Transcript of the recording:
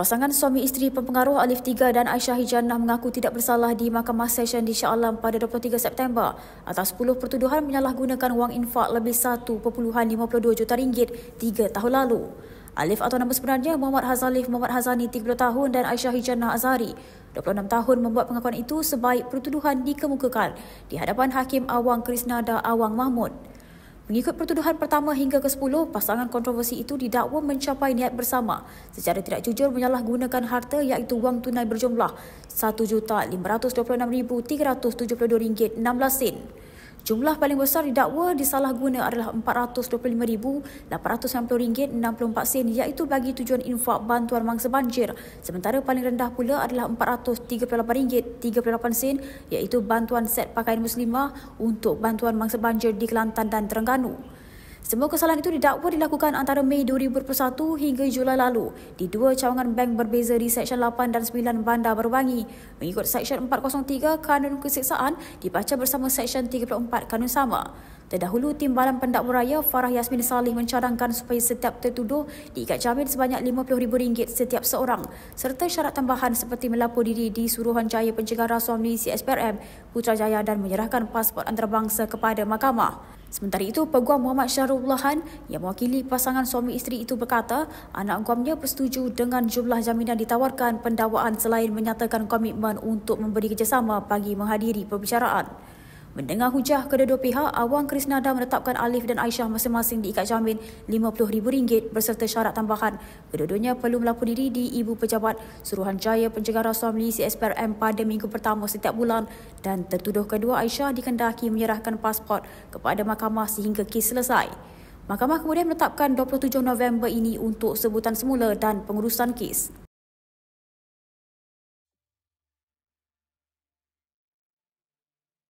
Pasangan suami isteri pempengaruh Alif Tiga dan Aisyah Hijannah mengaku tidak bersalah di Mahkamah Session di Shah Alam pada 23 September atas 10 pertuduhan menyalahgunakan wang infak lebih 1.52 juta ringgit 3 tahun lalu. Alif atau nama sebenarnya Muhammad Hazalif Muhammad Hazani 30 tahun dan Aisyah Hijannah Azari 26 tahun membuat pengakuan itu sebaik pertuduhan dikemukakan di hadapan Hakim Awang Krisnada Awang Mahmud. Mengikut pertuduhan pertama hingga ke-10, pasangan kontroversi itu didakwa mencapai niat bersama secara tidak jujur menyalahgunakan harta iaitu wang tunai berjumlah RM1,526,372.16. Jumlah paling besar didakwa disalahguna adalah RM425,890.64 iaitu bagi tujuan infak bantuan mangsa banjir. Sementara paling rendah pula adalah RM438.38 iaitu bantuan set pakaian muslimah untuk bantuan mangsa banjir di Kelantan dan Terengganu. Semua kesalahan itu didakwa dilakukan antara Mei 2021 hingga Julai lalu di dua cawangan bank berbeza di Seksyen 8 dan 9 Bandar Baru Bangi. Mengikut Seksyen 403 Kanun Kesiksaan dibaca bersama Seksyen 34 Kanun Sama. Terdahulu, Timbalan Pendakwa Raya Farah Yasmin Salih mencadangkan supaya setiap tertuduh diikat jamin sebanyak RM50,000 setiap seorang serta syarat tambahan seperti melapor diri di Suruhanjaya pencegah Rasuah Malaysia SPRM Putrajaya dan menyerahkan pasport antarabangsa kepada mahkamah. Sementara itu, Peguam Muhammad Syahrulullahan yang mewakili pasangan suami isteri itu berkata anak guamnya bersetuju dengan jumlah jaminan ditawarkan pendakwaan selain menyatakan komitmen untuk memberi kerjasama bagi menghadiri perbicaraan. Mendengar hujah kedua-dua pihak, Awang Krisnada menetapkan Alif dan Aisyah masing-masing diikat jamin RM50,000 berserta syarat tambahan. Kedua-duanya perlu melapor diri di Ibu Pejabat Suruhanjaya Penjaga Rasuah Malaysia SPRM pada minggu pertama setiap bulan dan tertuduh kedua Aisyah dikendaki menyerahkan pasport kepada mahkamah sehingga kes selesai. Mahkamah kemudian menetapkan 27 November ini untuk sebutan semula dan pengurusan kes.